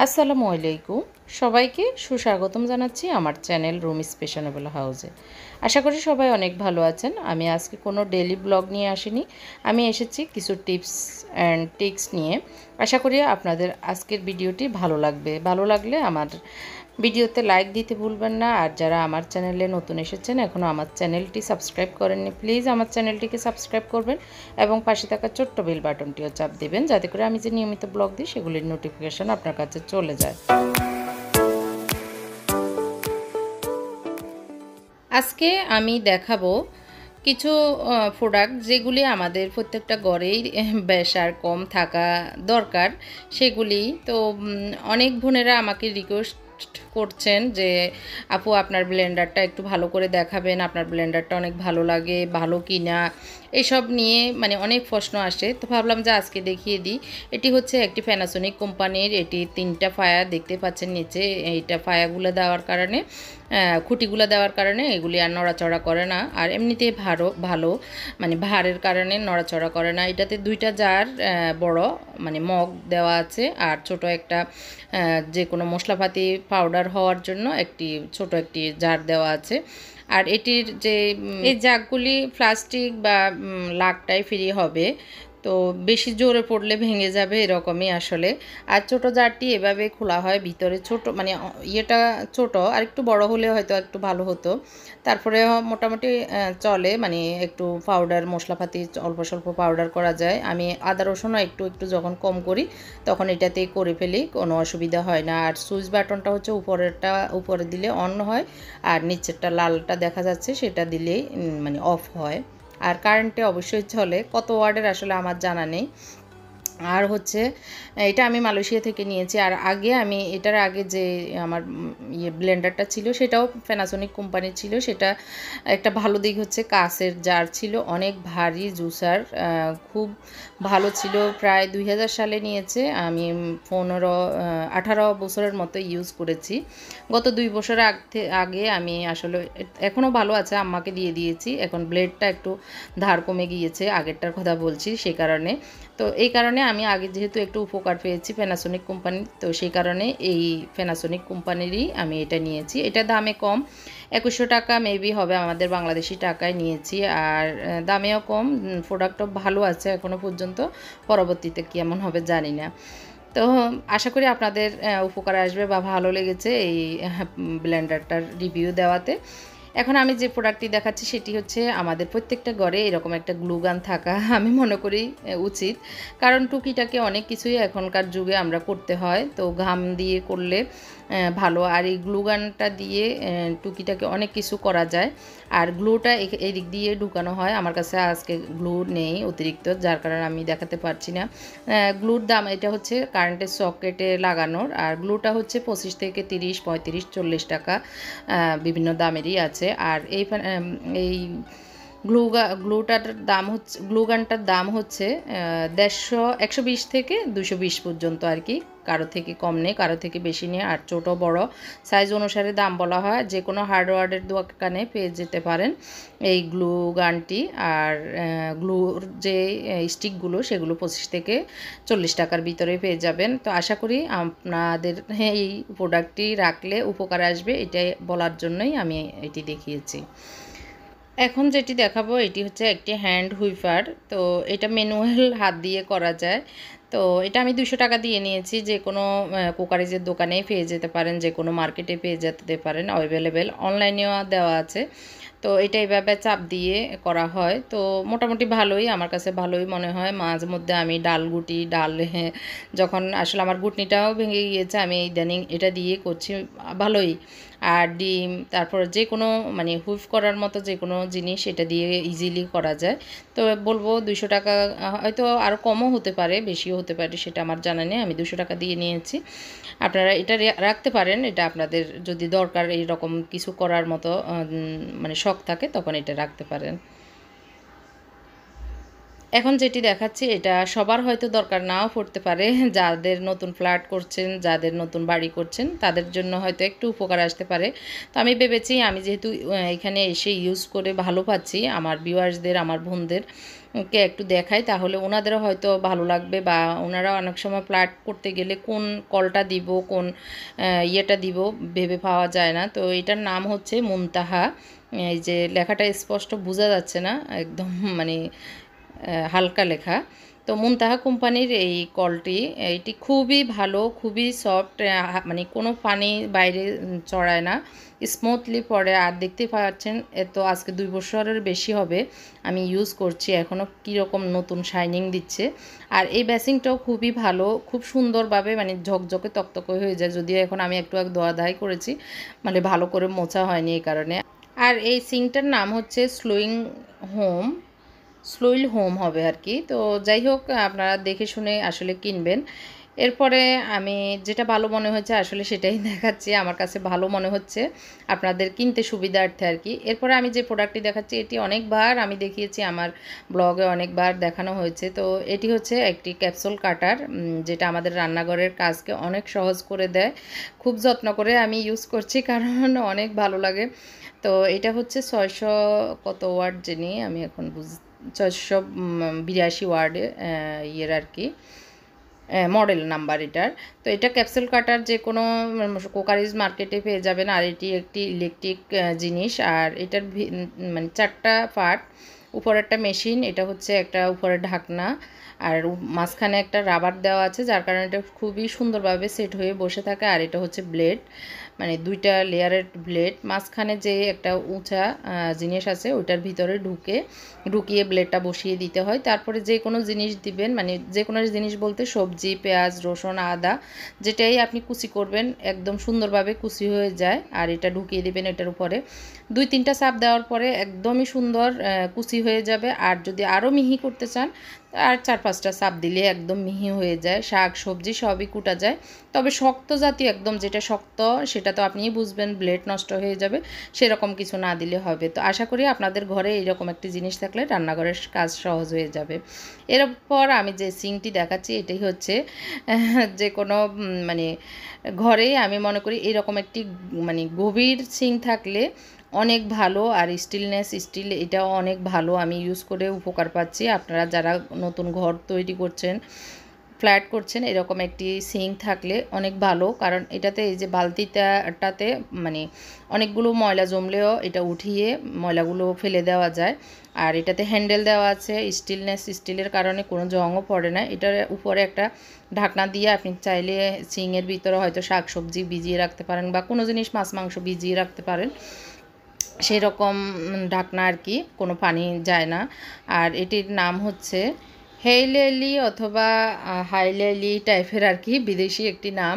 আসসালামু আলাইকুম সবাইকে সুস্বাগতম জানাচ্ছি আমার চ্যানেল রুম স্পেশনেবল হাউসে আশা করি সবাই অনেক ভালো আছেন আমি আজকে কোনো ডেলি ব্লগ নিয়ে আসিনি আমি এসেছি কিছু টিপস অ্যান্ড টিক্স নিয়ে আশা করি আপনাদের আজকের ভিডিওটি ভালো লাগবে ভালো লাগলে আমার ভিডিওতে লাইক দিতে ভুলবেন না আর যারা আমার চ্যানেলে নতুন এসেছেন এখনও আমার চ্যানেলটি সাবস্ক্রাইব করেননি প্লিজ আমার চ্যানেলটিকে সাবস্ক্রাইব করবেন এবং পাশে থাকা ছোট্ট বেল বাটনটিও চাপ দেবেন যাতে করে আমি যে নিয়মিত ব্লগ দিই সেগুলির নোটিফিকেশান আপনার কাছে চলে যায় আজকে আমি দেখাবো কিছু প্রোডাক্ট যেগুলি আমাদের প্রত্যেকটা গড়েই বেসার কম থাকা দরকার সেগুলি তো অনেক বোনেরা আমাকে রিকোয়েস্ট রিকোয়েস্ট করছেন যে আপু আপনার ব্লেন্ডারটা একটু ভালো করে দেখাবেন আপনার ব্লেন্ডারটা অনেক ভালো লাগে ভালো কি না এসব নিয়ে মানে অনেক প্রশ্ন আসে তো ভাবলাম যে আজকে দেখিয়ে দিই এটি হচ্ছে একটি প্যানাসোনিক কোম্পানির এটি তিনটা ফায়া দেখতে পাচ্ছেন নিচে এইটা ফায়াগুলো দেওয়ার কারণে খুঁটিগুলো দেওয়ার কারণে এগুলি আর নড়াচড়া করে না আর এমনিতে ভারো ভালো মানে ভারের কারণে নড়াচড়া করে না এটাতে দুইটা জার বড় মানে মগ দেওয়া আছে আর ছোট একটা যে কোনো মশলাপাতি পাউডার হওয়ার জন্য একটি ছোট একটি জার দেওয়া আছে আর এটির যে এই জাগগুলি প্লাস্টিক বা লাকটাই ফ্রি হবে তো বেশি জোরে পড়লে ভেঙে যাবে এরকমই আসলে আর ছোট জারটি এভাবে খোলা হয় ভিতরে ছোট মানে ইয়েটা ছোট আর একটু বড় হলে হয়তো একটু ভালো হতো তারপরে মোটামুটি চলে মানে একটু পাউডার মশলাপাতি অল্প স্বল্প পাউডার করা যায় আমি আদা রসুনও একটু একটু যখন কম করি তখন এটাতেই করে ফেলি কোনো অসুবিধা হয় না আর সুইচ বাটনটা হচ্ছে উপরেরটা উপরে দিলে অন হয় আর নিচেরটা লালটা দেখা যাচ্ছে সেটা দিলেই মানে অফ হয় আর কারেন্টে অবশ্যই চলে কত ওয়ার্ডের আসলে আমার জানা নেই আর হচ্ছে এটা আমি মালয়েশিয়া থেকে নিয়েছি আর আগে আমি এটার আগে যে আমার ইয়ে ব্লেন্ডারটা ছিল সেটাও প্যানাসনিক কোম্পানির ছিল সেটা একটা ভালো দিক হচ্ছে কাসের জার ছিল অনেক ভারী জুসার খুব ভালো ছিল প্রায় দুই সালে নিয়েছে আমি পনেরো আঠারো বছরের মতো ইউজ করেছি গত দুই বছর আগ আগে আমি আসলে এখনও ভালো আছে আম্মাকে দিয়ে দিয়েছি এখন ব্লেডটা একটু ধার কমে গিয়েছে আগেরটার কথা বলছি সে কারণে তো এই কারণে আমি আগে যেহেতু একটু উপকার পেয়েছি প্যানাসোনিক কোম্পানি তো সেই কারণে এই প্যানাসোনিক কোম্পানিরই আমি এটা নিয়েছি এটা দামে কম একুশশো টাকা মেবি হবে আমাদের বাংলাদেশি টাকায় নিয়েছি আর দামেও কম প্রোডাক্টও ভালো আছে এখনও পর্যন্ত পরবর্তীতে কেমন হবে জানি না তো আশা করি আপনাদের উপকার আসবে বা ভালো লেগেছে এই ব্ল্যান্ডারটার রিভিউ দেওয়াতে এখন আমি যে প্রোডাক্টটি দেখাচ্ছি সেটি হচ্ছে আমাদের প্রত্যেকটা ঘরে এরকম একটা গ্লুগান থাকা আমি মনে করি উচিত কারণ টুকিটাকে অনেক কিছুই এখনকার যুগে আমরা করতে হয় তো ঘাম দিয়ে করলে ভালো আর এই গ্লুগানটা দিয়ে টুকিটাকে অনেক কিছু করা যায় আর গ্লুটা এই দিক দিয়ে ঢুকানো হয় আমার কাছে আজকে গ্লু নেই অতিরিক্ত যার কারণে আমি দেখাতে পারছি না গ্লুর দাম এটা হচ্ছে কারেন্টের সকেটে লাগানোর আর গ্লুটা হচ্ছে পঁচিশ থেকে তিরিশ পঁয়ত্রিশ চল্লিশ টাকা বিভিন্ন দামেরই আছে আর এই এই গ্লুগা গ্লুটার দাম হচ্ছে গ্লুগানটার দাম হচ্ছে দেড়শো একশো বিশ থেকে দুশো বিশ পর্যন্ত আর কি কারো থেকে কম নেই কারো থেকে বেশি নেই আর ছোট বড় সাইজ অনুসারে দাম বলা হয় যে কোনো হার্ডওয়ার্ডের দোকানে পেয়ে যেতে পারেন এই গ্লু গানটি আর গ্লুর যে স্টিকগুলো সেগুলো পঁচিশ থেকে চল্লিশ টাকার ভিতরে পেয়ে যাবেন তো আশা করি আপনাদের এই প্রোডাক্টটি রাখলে উপকার আসবে এটাই বলার জন্যই আমি এটি দেখিয়েছি এখন যেটি দেখাবো এটি হচ্ছে একটি হ্যান্ড হুইফার তো এটা ম্যানুয়াল হাত দিয়ে করা যায় তো এটা আমি দুশো টাকা দিয়ে নিয়েছি যে কোনো কোকারেজের দোকানেই পেয়ে যেতে পারেন যে কোনো মার্কেটে পেয়ে যেতে পারেন অ্যাভেলেবেল অনলাইনেও দেওয়া আছে তো এটা এইভাবে চাপ দিয়ে করা হয় তো মোটামুটি ভালোই আমার কাছে ভালোই মনে হয় মাঝ মধ্যে আমি ডাল গুটি ডাল হ্যাঁ, যখন আসলে আমার গুটনিটাও ভেঙে গিয়েছে আমি ইদানিং এটা দিয়ে করছি ভালোই আর ডিম তারপর যে কোনো মানে হুইফ করার মতো যে কোনো জিনিস এটা দিয়ে ইজিলি করা যায় তো বলবো দুশো টাকা হয়তো আরও কমও হতে পারে বেশিও হতে পারে সেটা আমার জানা নেই আমি দুশো টাকা দিয়ে নিয়েছি আপনারা এটা রাখতে পারেন এটা আপনাদের যদি দরকার এই রকম কিছু করার মতো মানে শখ থাকে তখন এটা রাখতে পারেন এখন যেটি দেখাচ্ছি এটা সবার হয়তো দরকার নাও পড়তে পারে যাদের নতুন ফ্ল্যাট করছেন যাদের নতুন বাড়ি করছেন তাদের জন্য হয়তো একটু উপকার আসতে পারে তো আমি ভেবেছি আমি যেহেতু এখানে এসে ইউজ করে ভালো পাচ্ছি আমার ভিউয়ার্সদের আমার বোনদের কে একটু দেখাই তাহলে ওনাদেরও হয়তো ভালো লাগবে বা ওনারা অনেক সময় প্লাট করতে গেলে কোন কলটা দিব কোন ইয়েটা দিব ভেবে পাওয়া যায় না তো এটার নাম হচ্ছে মুমতাহা এই যে লেখাটা স্পষ্ট বোঝা যাচ্ছে না একদম মানে হালকা লেখা তো মুনতাহা কোম্পানির এই কলটি এটি খুবই ভালো খুবই সফট মানে কোনো পানি বাইরে চড়ায় না স্মুথলি পড়ে আর দেখতে পাচ্ছেন তো আজকে দুই বছরের বেশি হবে আমি ইউজ করছি এখনও কীরকম নতুন শাইনিং দিচ্ছে আর এই ব্যাসিংটাও খুবই ভালো খুব সুন্দরভাবে মানে ঝকঝকে তকতকে হয়ে যায় যদিও এখন আমি একটু এক দায় করেছি মানে ভালো করে মোছা হয়নি এই কারণে আর এই সিংটার নাম হচ্ছে স্লোয়িং হোম স্লোইল হোম হবে আর কি তো যাই হোক আপনারা দেখে শুনে আসলে কিনবেন এরপরে আমি যেটা ভালো মনে হচ্ছে আসলে সেটাই দেখাচ্ছি আমার কাছে ভালো মনে হচ্ছে আপনাদের কিনতে সুবিধার্থে আর কি এরপরে আমি যে প্রোডাক্টটি দেখাচ্ছি এটি অনেকবার আমি দেখিয়েছি আমার ব্লগে অনেকবার দেখানো হয়েছে তো এটি হচ্ছে একটি ক্যাপসুল কাটার যেটা আমাদের রান্নাঘরের কাজকে অনেক সহজ করে দেয় খুব যত্ন করে আমি ইউজ করছি কারণ অনেক ভালো লাগে তো এটা হচ্ছে ছয়শো কত ওয়ার্ড জেনে আমি এখন বুঝ ছয়শো mm, বিরাশি ওয়ার্ডে ইয়ের আর কি মডেল নাম্বার এটার তো এটা ক্যাপসুল কাটার যে কোনো কোকারিজ মার্কেটে পেয়ে যাবেন আর এটি একটি ইলেকট্রিক জিনিস আর এটার মানে চারটা পার্ট উপরে একটা মেশিন এটা হচ্ছে একটা উপরে ঢাকনা আর মাঝখানে একটা রাবার দেওয়া আছে যার কারণে এটা খুবই সুন্দরভাবে সেট হয়ে বসে থাকে আর এটা হচ্ছে ব্লেড মানে দুইটা লেয়ারের ব্লেড মাঝখানে যে একটা উঁচা জিনিস আছে ওইটার ভিতরে ঢুকে ঢুকিয়ে ব্লেডটা বসিয়ে দিতে হয় তারপরে যে কোনো জিনিস দিবেন মানে যে কোনো জিনিস বলতে সবজি পেঁয়াজ রসুন আদা যেটাই আপনি কুচি করবেন একদম সুন্দরভাবে কুচি হয়ে যায় আর এটা ঢুকিয়ে দিবেন এটার উপরে দুই তিনটা চাপ দেওয়ার পরে একদমই সুন্দর কুচি হয়ে যাবে আর যদি আরও মিহি করতে চান আর চার পাঁচটা চাপ দিলে একদম মিহি হয়ে যায় শাক সবজি সবই কুটা যায় তবে শক্ত জাতীয় একদম যেটা শক্ত সেটা তো আপনিই বুঝবেন ব্লেড নষ্ট হয়ে যাবে সেরকম কিছু না দিলে হবে তো আশা করি আপনাদের ঘরে এইরকম একটি জিনিস থাকলে রান্নাঘরের কাজ সহজ হয়ে যাবে এরপর আমি যে সিংটি দেখাচ্ছি এটাই হচ্ছে যে কোনো মানে ঘরে আমি মনে করি এরকম একটি মানে গভীর সিং থাকলে অনেক ভালো আর স্টিলনেস স্টিল এটাও অনেক ভালো আমি ইউজ করে উপকার পাচ্ছি আপনারা যারা নতুন ঘর তৈরি করছেন ফ্ল্যাট করছেন এরকম একটি সিং থাকলে অনেক ভালো কারণ এটাতে এই যে বালতিটাটাতে মানে অনেকগুলো ময়লা জমলেও এটা উঠিয়ে ময়লাগুলো ফেলে দেওয়া যায় আর এটাতে হ্যান্ডেল দেওয়া আছে স্টিলনেস স্টিলের কারণে কোনো জংও পড়ে না এটার উপরে একটা ঢাকনা দিয়ে আপনি চাইলে সিংয়ের ভিতরে হয়তো শাক সবজি ভিজিয়ে রাখতে পারেন বা কোনো জিনিস মাছ মাংস ভিজিয়ে রাখতে পারেন সেই রকম ঢাকনা আর কি কোনো পানি যায় না আর এটির নাম হচ্ছে হেইলেলি অথবা হাইলেলি টাইপের আর কি বিদেশি একটি নাম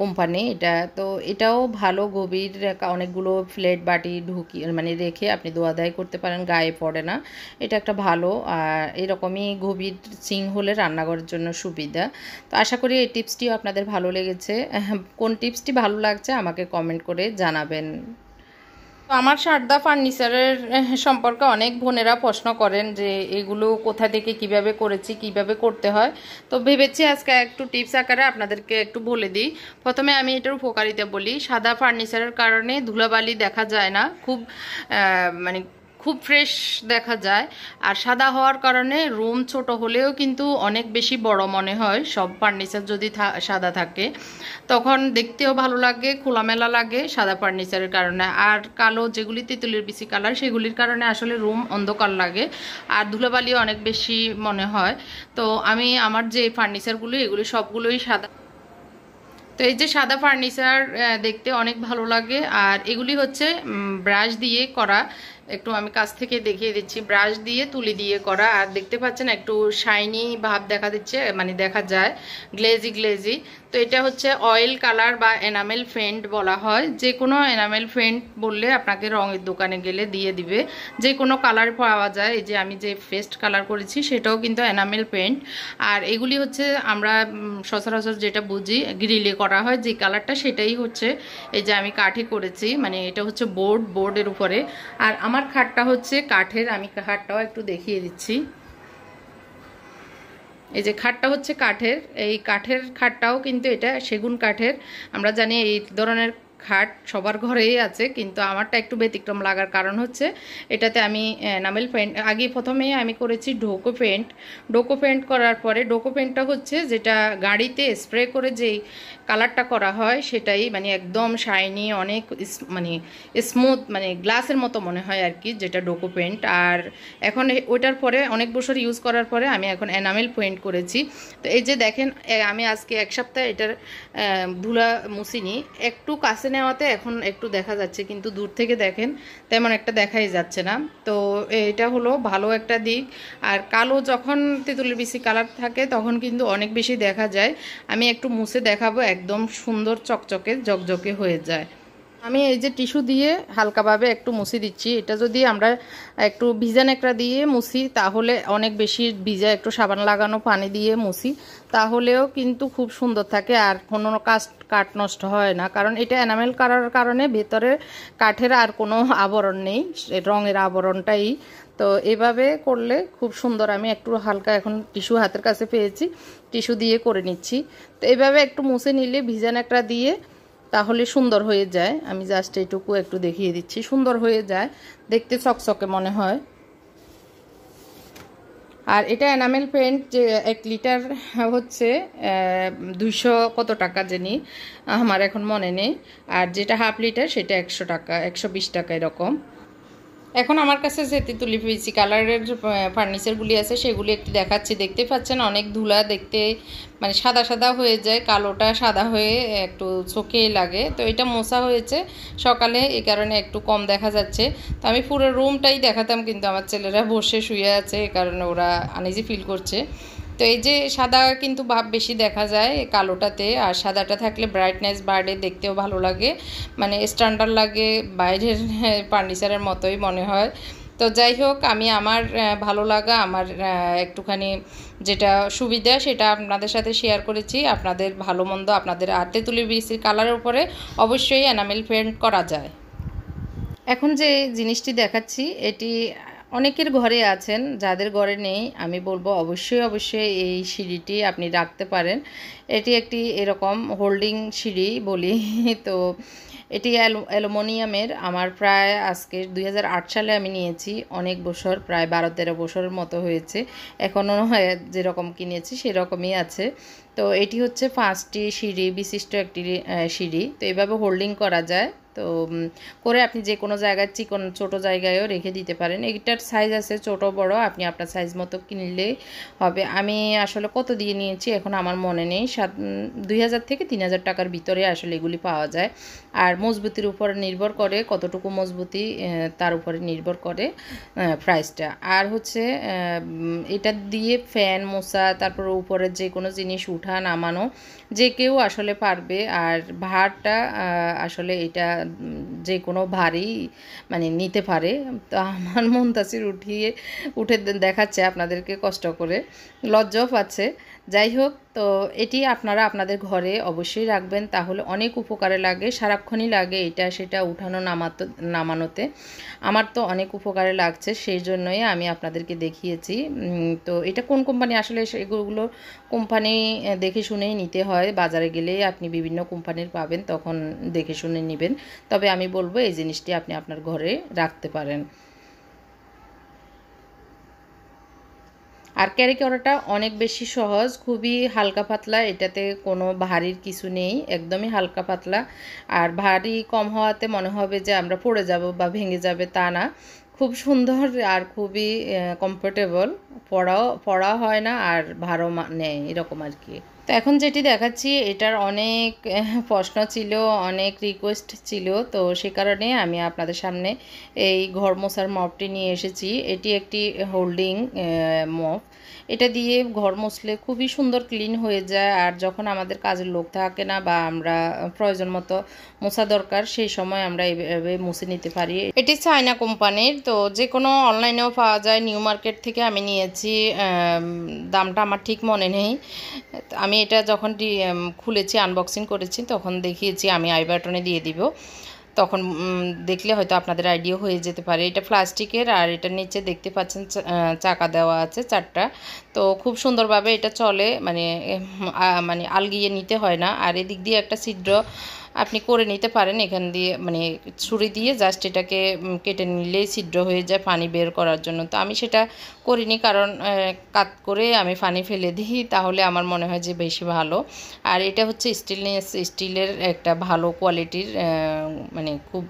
কোম্পানি এটা তো এটাও ভালো গভীর অনেকগুলো ফ্লেট বাটি ঢুকি মানে রেখে আপনি দোয়াদাই করতে পারেন গায়ে পড়ে না এটা একটা ভালো এরকমই গভীর সিং হলে রান্নাঘরের জন্য সুবিধা তো আশা করি এই টিপসটিও আপনাদের ভালো লেগেছে হ্যাঁ, কোন টিপসটি ভালো লাগছে আমাকে কমেন্ট করে জানাবেন তো আমার সারদা ফার্নিচারের সম্পর্কে অনেক বোনেরা প্রশ্ন করেন যে এগুলো কোথা থেকে কিভাবে করেছি কিভাবে করতে হয় তো ভেবেছি আজকে একটু টিপস আকারে আপনাদেরকে একটু বলে দিই প্রথমে আমি এটার উপকারিতা বলি সাদা ফার্নিচারের কারণে ধুলাবালি দেখা যায় না খুব মানে খুব ফ্রেশ দেখা যায় আর সাদা হওয়ার কারণে রুম ছোট হলেও কিন্তু অনেক বেশি বড় মনে হয় সব ফার্নিচার যদি সাদা থাকে তখন দেখতেও ভালো লাগে খোলামেলা লাগে সাদা ফার্নিচারের কারণে আর কালো যেগুলি তেঁতুলের বেশি কালার সেগুলির কারণে আসলে রুম অন্ধকার লাগে আর ধুলোবালিও অনেক বেশি মনে হয় তো আমি আমার যে ফার্নিচারগুলো এগুলি সবগুলোই সাদা তো এই যে সাদা ফার্নিচার দেখতে অনেক ভালো লাগে আর এগুলি হচ্ছে ব্রাশ দিয়ে করা একটু আমি কাছ থেকে দেখিয়ে দিচ্ছি ব্রাশ দিয়ে তুলি দিয়ে করা আর দেখতে পাচ্ছেন একটু শাইনি ভাব দেখা দিচ্ছে মানে দেখা যায় গ্লেজি গ্লেজি তো এটা হচ্ছে অয়েল কালার বা এনামেল ফেন্ট বলা হয় যে কোনো এনামেল ফেন্ট বললে আপনাকে রঙের দোকানে গেলে দিয়ে দিবে যে কোনো কালার পাওয়া যায় এই যে আমি যে ফেস্ট কালার করেছি সেটাও কিন্তু এনামেল পেন্ট আর এগুলি হচ্ছে আমরা সচরাচর যেটা বুঝি গ্রিলে করা হয় যে কালারটা সেটাই হচ্ছে এই যে আমি কাঠে করেছি মানে এটা হচ্ছে বোর্ড বোর্ডের উপরে আর আমার খাটটা হচ্ছে কাঠের আমি খাটটাও একটু দেখিয়ে দিচ্ছি এই যে খাটটা হচ্ছে কাঠের এই কাঠের খাটটাও কিন্তু এটা সেগুন কাঠের আমরা জানি এই ধরনের খাট সবার ঘরেই আছে কিন্তু আমারটা একটু ব্যতিক্রম লাগার কারণ হচ্ছে এটাতে আমি নামেল পেন্ট আগে প্রথমেই আমি করেছি ডোকো পেন্ট ডোকো পেন্ট করার পরে ডোকো পেন্টটা হচ্ছে যেটা গাড়িতে স্প্রে করে যেই কালারটা করা হয় সেটাই মানে একদম শাইনি অনেক মানে স্মুথ মানে গ্লাসের মতো মনে হয় আর কি যেটা ডোকো পেন্ট আর এখন ওইটার পরে অনেক বছর ইউজ করার পরে আমি এখন এনামেল পেন্ট করেছি তো এই যে দেখেন আমি আজকে এক সপ্তাহ এটার ধুলা মুসিনি একটু কাছে নেওয়াতে এখন একটু দেখা যাচ্ছে কিন্তু দূর থেকে দেখেন তেমন একটা দেখাই যাচ্ছে না তো এটা হলো ভালো একটা দিক আর কালো যখন তেঁতুলের বেশি কালার থাকে তখন কিন্তু অনেক বেশি দেখা যায় আমি একটু মুছে দেখাবো একদম সুন্দর চকচকে জকজকে হয়ে যায় আমি এই যে টিস্যু দিয়ে হালকাভাবে একটু মুছি দিচ্ছি এটা যদি আমরা একটু ভিজা নেকড়া দিয়ে মুছি তাহলে অনেক বেশি ভিজা একটু সাবান লাগানো পানি দিয়ে মুছি তাহলেও কিন্তু খুব সুন্দর থাকে আর কোনো কাজ কাঠ নষ্ট হয় না কারণ এটা এনামেল করার কারণে ভেতরে কাঠের আর কোনো আবরণ নেই রঙের আবরণটাই তো এভাবে করলে খুব সুন্দর আমি একটু হালকা এখন টিস্যু হাতের কাছে পেয়েছি টিস্যু দিয়ে করে নিচ্ছি তো এভাবে একটু মুছে নিলে ভিজান একটা দিয়ে তাহলে সুন্দর হয়ে যায় আমি জাস্ট এইটুকু একটু দেখিয়ে দিচ্ছি সুন্দর হয়ে যায় দেখতে চকচকে মনে হয় আর এটা এনামেল পেন্ট যে এক লিটার হচ্ছে দুইশো কত টাকা জানি আমার এখন মনে নেই আর যেটা হাফ লিটার সেটা একশো টাকা একশো টাকা এরকম এখন আমার কাছে যে তেঁতুলি পেয়েছি কালারের ফার্নিচারগুলি আছে সেগুলি একটু দেখাচ্ছি দেখতে পাচ্ছেন অনেক ধুলা দেখতে মানে সাদা সাদা হয়ে যায় কালোটা সাদা হয়ে একটু চোখে লাগে তো এটা মোসা হয়েছে সকালে এই কারণে একটু কম দেখা যাচ্ছে তো আমি পুরো রুমটাই দেখাতাম কিন্তু আমার ছেলেরা বসে শুয়ে আছে এ কারণে ওরা আনিজি ফিল করছে তো এই যে সাদা কিন্তু ভাব বেশি দেখা যায় কালোটাতে আর সাদাটা থাকলে ব্রাইটনেস বাড়ে দেখতেও ভালো লাগে মানে স্ট্যান্ডার্ড লাগে বাইরের ফার্নিচারের মতোই মনে হয় তো যাই হোক আমি আমার ভালো লাগা আমার একটুখানি যেটা সুবিধা সেটা আপনাদের সাথে শেয়ার করেছি আপনাদের ভালো মন্দ আপনাদের আর্তে তুলি বিসির কালারের উপরে অবশ্যই অ্যানামেল পেন্ট করা যায় এখন যে জিনিসটি দেখাচ্ছি এটি অনেকের ঘরে আছেন যাদের ঘরে নেই আমি বলবো অবশ্যই অবশ্যই এই সিঁড়িটি আপনি রাখতে পারেন এটি একটি এরকম হোল্ডিং সিঁড়ি বলি তো এটি অ্যালুমিনিয়ামের আমার প্রায় আজকে দুই সালে আমি নিয়েছি অনেক বছর প্রায় বারো তেরো বছরের মতো হয়েছে এখনও যেরকম কিনেছি সেরকমই আছে তো এটি হচ্ছে পাঁচটি সিঁড়ি বিশিষ্ট একটি সিঁড়ি তো এভাবে হোল্ডিং করা যায় তো করে আপনি যে কোনো জায়গায় চিকন ছোটো জায়গায়ও রেখে দিতে পারেন এটার সাইজ আছে ছোটো বড় আপনি আপনার সাইজ মতো কিনলে হবে আমি আসলে কত দিয়ে নিয়েছি এখন আমার মনে নেই সাত দুই থেকে তিন টাকার ভিতরে আসলে এগুলি পাওয়া যায় আর মজবুতির উপর নির্ভর করে কতটুকু মজবুতি তার উপরে নির্ভর করে প্রাইসটা আর হচ্ছে এটা দিয়ে ফ্যান মোসা তারপর উপরের যে কোনো জিনিস উঠে ওঠা নামানো যে কেউ আসলে পারবে আর ভারটা আসলে এটা যে কোনো ভারই মানে নিতে পারে তো আমার মন্তাসির উঠিয়ে উঠে দেখাচ্ছে আপনাদেরকে কষ্ট করে লজ্জাও পাচ্ছে যাই হোক তো এটি আপনারা আপনাদের ঘরে অবশ্যই রাখবেন তাহলে অনেক উপকারে লাগে সারাক্ষণই লাগে এটা সেটা উঠানো নামাতো নামানোতে আমার তো অনেক উপকারে লাগছে সেই জন্যই আমি আপনাদেরকে দেখিয়েছি তো এটা কোন কোম্পানি আসলে সেগুলো কোম্পানি দেখে শুনেই নিতে হয় বাজারে গেলেই আপনি বিভিন্ন কোম্পানির পাবেন তখন দেখে শুনে নেবেন তবে আমি বলবো এই জিনিসটি আপনি আপনার ঘরে রাখতে পারেন আর ক্যারি করাটা অনেক বেশি সহজ খুবই হালকা পাতলা এটাতে কোনো ভারীর কিছু নেই একদমই হালকা পাতলা আর ভারী কম হওয়াতে মনে হবে যে আমরা পড়ে যাব বা ভেঙে যাবে তা না খুব সুন্দর আর খুবই কমফোর্টেবল পড়াও পড়া হয় না আর ভারও নেয় এরকম আর কি তো এখন যেটি দেখাচ্ছি এটার অনেক প্রশ্ন ছিল অনেক রিকোয়েস্ট ছিল তো সে কারণে আমি আপনাদের সামনে এই ঘর মশার মপটি নিয়ে এসেছি এটি একটি হোল্ডিং মপ এটা দিয়ে ঘর মশলে খুবই সুন্দর ক্লিন হয়ে যায় আর যখন আমাদের কাজের লোক থাকে না বা আমরা প্রয়োজন মতো মোছা দরকার সেই সময় আমরা এভাবে মুছে নিতে পারি এটি চায়না কোম্পানির তো যে কোনো অনলাইনেও পাওয়া যায় নিউ মার্কেট থেকে আমি নিয়েছি দামটা আমার ঠিক মনে নেই আমি এটা যখন খুলেছি আনবক্সিং করেছি তখন দেখিয়েছি আমি আই বাটনে দিয়ে দিব তখন দেখলে হয়তো আপনাদের আইডিয়া হয়ে যেতে পারে এটা প্লাস্টিকের আর এটা নিচে দেখতে পাচ্ছেন চাকা দেওয়া আছে চারটা তো খুব সুন্দরভাবে এটা চলে মানে মানে আলগিয়ে নিতে হয় না আর এদিক দিয়ে একটা ছিদ্র আপনি করে নিতে পারেন এখান দিয়ে মানে ছুরি দিয়ে জাস্ট এটাকে কেটে নিলেই ছিদ্র হয়ে যায় পানি বের করার জন্য তো আমি সেটা করিনি কারণ কাত করে আমি পানি ফেলে দিই তাহলে আমার মনে হয় যে বেশি ভালো আর এটা হচ্ছে স্টিলনেস স্টিলের একটা ভালো কোয়ালিটির মানে খুব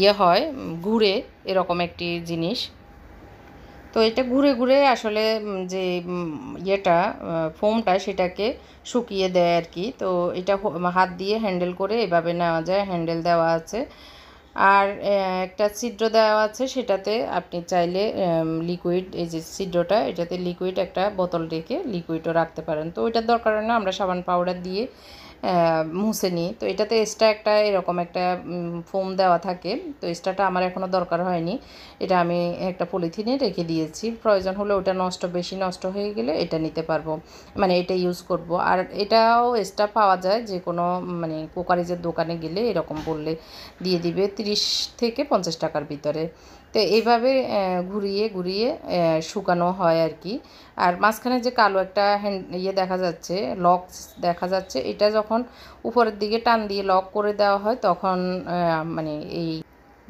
ইয়ে হয় ঘুরে এরকম একটি জিনিস তো এটা ঘুরে ঘুরে আসলে যে ইয়েটা ফোমটা সেটাকে শুকিয়ে দেয় আর কি তো এটা হাত দিয়ে হ্যান্ডেল করে এভাবে নেওয়া যায় হ্যান্ডেল দেওয়া আছে আর একটা ছিদ্র দেওয়া আছে সেটাতে আপনি চাইলে লিকুইড এই যে ছিদ্রটা এটাতে লিকুইড একটা বোতল রেখে লিকুইডও রাখতে পারেন তো ওইটার দরকার না আমরা সাবান পাউডার দিয়ে মুসেনি তো এটাতে এক্সট্রা একটা এরকম একটা ফোম দেওয়া থাকে তো এক্সট্রাটা আমার এখনও দরকার হয়নি এটা আমি একটা পলিথিনে রেখে দিয়েছি প্রয়োজন হলে ওটা নষ্ট বেশি নষ্ট হয়ে গেলে এটা নিতে পারবো মানে এটা ইউজ করব আর এটাও এক্সট্রা পাওয়া যায় যে কোনো মানে কোকারিজের দোকানে গেলে এরকম বললে দিয়ে দিবে 30 থেকে পঞ্চাশ টাকার ভিতরে তো এইভাবে ঘুরিয়ে ঘুরিয়ে শুকানো হয় আর কি আর মাঝখানে যে কালো একটা হ্যান্ড ইয়ে দেখা যাচ্ছে লক দেখা যাচ্ছে এটা যখন উপরের দিকে টান দিয়ে লক করে দেওয়া হয় তখন মানে এই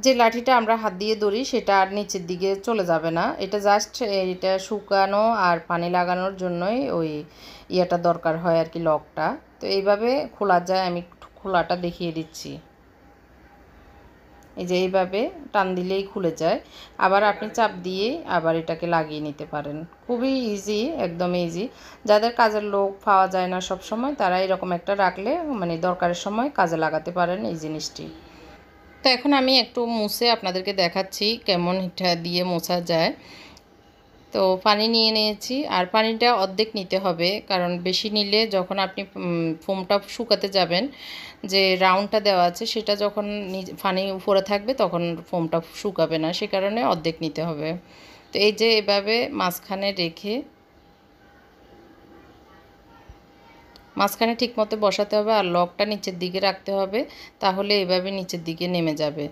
যে লাঠিটা আমরা হাত দিয়ে ধরি সেটা আর নিচের দিকে চলে যাবে না এটা জাস্ট এটা শুকানো আর পানি লাগানোর জন্যই ওই ইয়েটা দরকার হয় আর কি লকটা তো এইভাবে খোলা যায় আমি খোলাটা দেখিয়ে দিচ্ছি এই যে এইভাবে টান দিলেই খুলে যায় আবার আপনি চাপ দিয়ে আবার এটাকে লাগিয়ে নিতে পারেন খুবই ইজি একদম ইজি যাদের কাজের লোক পাওয়া যায় না সব সময় তারা এরকম একটা রাখলে মানে দরকারের সময় কাজে লাগাতে পারেন এই জিনিসটি তো এখন আমি একটু মুছে আপনাদেরকে দেখাচ্ছি কেমন এটা দিয়ে মোছা যায় তো পানি নিয়ে নিয়েছি আর পানিটা অর্ধেক নিতে হবে কারণ বেশি নিলে যখন আপনি ফোমটা শুকাতে যাবেন যে রাউন্ডটা দেওয়া আছে সেটা যখন পানি উপরে থাকবে তখন ফোমটা শুকাবে না সে কারণে অর্ধেক নিতে হবে তো এই যে এভাবে মাঝখানে রেখে মাঝখানে ঠিকমতো বসাতে হবে আর লকটা নিচের দিকে রাখতে হবে তাহলে এভাবে নিচের দিকে নেমে যাবে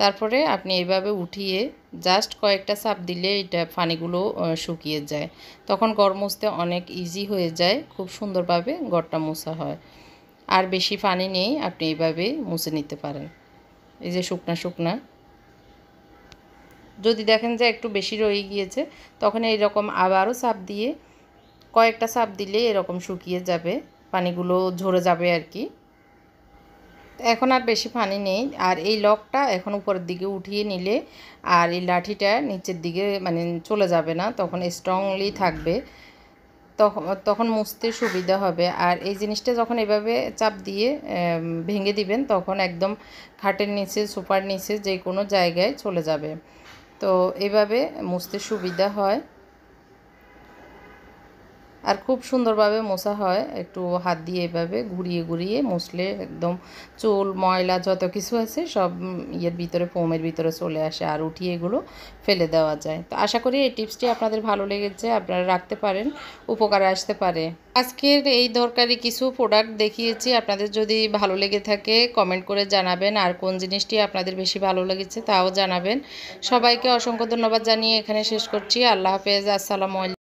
তারপরে আপনি এভাবে উঠিয়ে জাস্ট কয়েকটা সাপ দিলে এটা ফানিগুলো শুকিয়ে যায় তখন গড় মুছতে অনেক ইজি হয়ে যায় খুব সুন্দরভাবে গড়টা মোছা হয় আর বেশি পানি নেই আপনি এইভাবে মুছে নিতে পারেন এই যে শুকনা শুকনা যদি দেখেন যে একটু বেশি রয়ে গিয়েছে তখন এইরকম আবারও সাপ দিয়ে কয়েকটা সাপ দিলে এরকম শুকিয়ে যাবে পানিগুলো ঝরে যাবে আর কি এখন আর বেশি পানি নেই আর এই লকটা এখন উপরের দিকে উঠিয়ে নিলে আর এই লাঠিটা নিচের দিকে মানে চলে যাবে না তখন স্ট্রংলি থাকবে তখন তখন মুছতে সুবিধা হবে আর এই জিনিসটা যখন এভাবে চাপ দিয়ে ভেঙে দিবেন তখন একদম খাটের নিচে সুপার নিচে যে কোনো জায়গায় চলে যাবে তো এভাবে মুছতে সুবিধা হয় আর খুব সুন্দরভাবে মোছা হয় একটু হাত দিয়ে এভাবে ঘুরিয়ে ঘুরিয়ে মুসলে একদম চুল ময়লা যত কিছু আছে সব ইয়ের ভিতরে ফোমের ভিতরে চলে আসে আর উঠিয়ে এগুলো ফেলে দেওয়া যায় তো আশা করি এই টিপসটি আপনাদের ভালো লেগেছে আপনারা রাখতে পারেন উপকারে আসতে পারে আজকের এই দরকারি কিছু প্রোডাক্ট দেখিয়েছি আপনাদের যদি ভালো লেগে থাকে কমেন্ট করে জানাবেন আর কোন জিনিসটি আপনাদের বেশি ভালো লেগেছে তাও জানাবেন সবাইকে অসংখ্য ধন্যবাদ জানিয়ে এখানে শেষ করছি আল্লাহ হাফেজ আসসালামু আলাইকুম